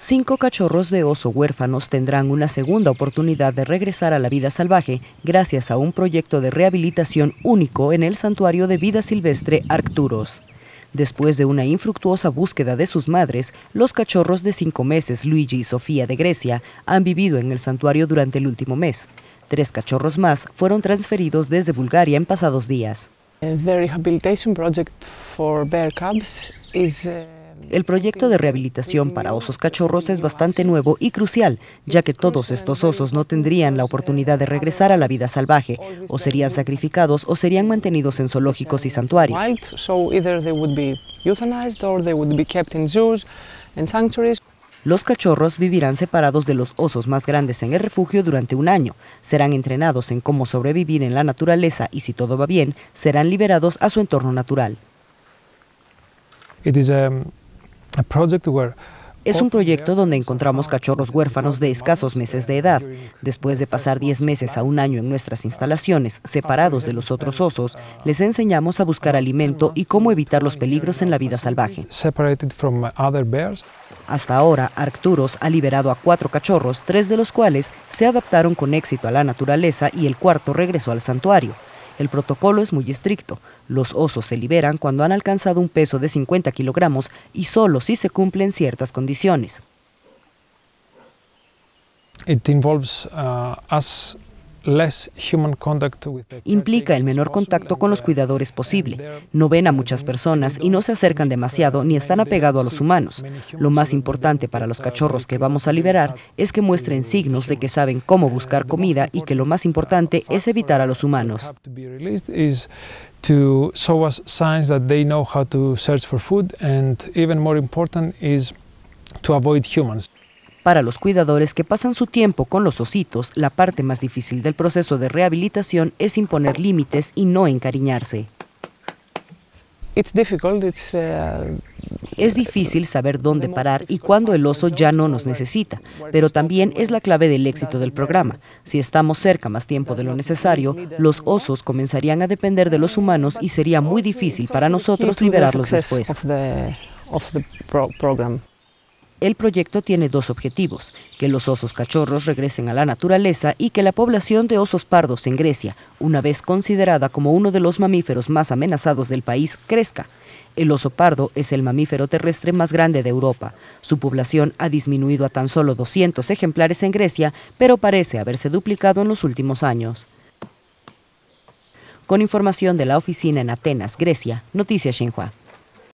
Cinco cachorros de oso huérfanos tendrán una segunda oportunidad de regresar a la vida salvaje gracias a un proyecto de rehabilitación único en el Santuario de Vida Silvestre Arcturos. Después de una infructuosa búsqueda de sus madres, los cachorros de cinco meses Luigi y Sofía de Grecia han vivido en el santuario durante el último mes. Tres cachorros más fueron transferidos desde Bulgaria en pasados días. El proyecto de rehabilitación para osos cachorros es bastante nuevo y crucial, ya que todos estos osos no tendrían la oportunidad de regresar a la vida salvaje, o serían sacrificados o serían mantenidos en zoológicos y santuarios. Los cachorros vivirán separados de los osos más grandes en el refugio durante un año. Serán entrenados en cómo sobrevivir en la naturaleza y si todo va bien, serán liberados a su entorno natural. Um, es un proyecto donde encontramos cachorros huérfanos de escasos meses de edad. Después de pasar 10 meses a un año en nuestras uh, instalaciones, separados de los otros osos, uh, les enseñamos a buscar alimento y cómo evitar los peligros en la vida salvaje. Hasta ahora, Arcturos ha liberado a cuatro cachorros, tres de los cuales se adaptaron con éxito a la naturaleza y el cuarto regresó al santuario. El protocolo es muy estricto. Los osos se liberan cuando han alcanzado un peso de 50 kilogramos y solo si se cumplen ciertas condiciones. Uh, Implica el menor contacto con los uh, cuidadores posible. Uh, no ven a muchas personas y no se acercan uh, demasiado ni están apegados a los humanos. Lo más importante para los cachorros que vamos a liberar es que muestren signos de que saben cómo buscar comida y que lo más importante es evitar a los humanos. Para los cuidadores que pasan su tiempo con los ositos, la parte más difícil del proceso de rehabilitación es imponer límites y no encariñarse. Uh, es difícil saber dónde parar y cuándo el oso ya no nos necesita, pero también es la clave del éxito del programa. Si estamos cerca más tiempo de lo necesario, los osos comenzarían a depender de los humanos y sería muy difícil para nosotros liberarlos después. El proyecto tiene dos objetivos, que los osos cachorros regresen a la naturaleza y que la población de osos pardos en Grecia, una vez considerada como uno de los mamíferos más amenazados del país, crezca. El oso pardo es el mamífero terrestre más grande de Europa. Su población ha disminuido a tan solo 200 ejemplares en Grecia, pero parece haberse duplicado en los últimos años. Con información de la oficina en Atenas, Grecia, Noticias Xinhua.